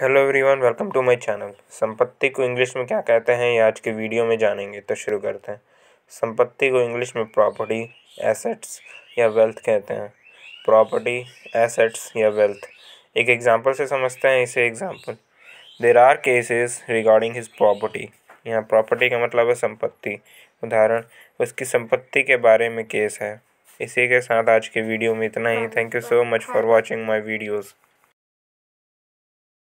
hello everyone welcome to my channel संपत्ति को English में क्या कहते हैं ये आज के वीडियो में जानेंगे तो शुरू करते हैं संपत्ति को इंग्लिश में प्रॉपर्टी एसेट्स या वेल्थ कहते हैं प्रॉपर्टी एसेट्स या वेल्थ एक एग्जांपल से समझते हैं इसे example there are cases regarding his property यहाँ प्रॉपर्टी का मतलब है संपत्ति उदाहरण उसकी संपत्ति के बारे में केस है इसी के साथ आज के वीडियो में इतना ही thank you so much for watching my videos